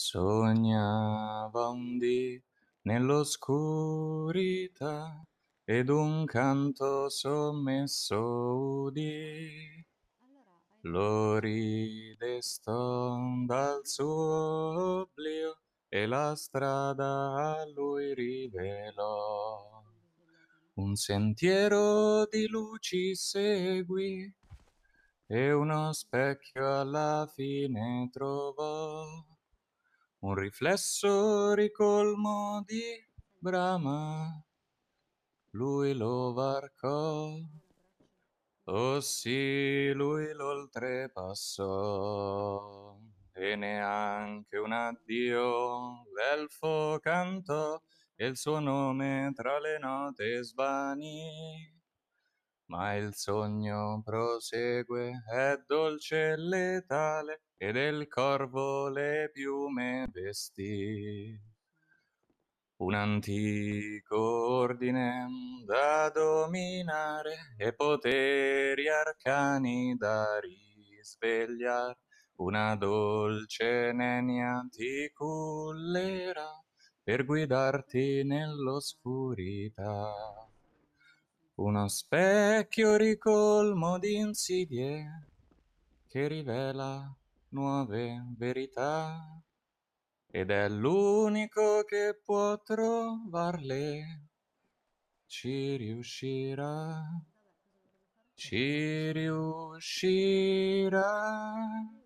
Sognava un dì nell'oscurità ed un canto sommesso udì. Lo ridestò dal suo oblio e la strada a lui rivelò. Un sentiero di luci seguì e uno specchio alla fine trovò un riflesso ricolmo di brama, lui lo varcò, oh sì, lui l'oltrepassò e neanche un addio l'elfo cantò, e il suo nome tra le note svanì. Ma il sogno prosegue, è dolce e letale, e del corvo le piume vestì. Un antico ordine da dominare e poteri arcani da risvegliar, una dolce nenia ti cullera per guidarti nell'oscurità uno specchio ricolmo di insidie che rivela nuove verità ed è l'unico che può trovarle. Ci riuscirà, ci riuscirà.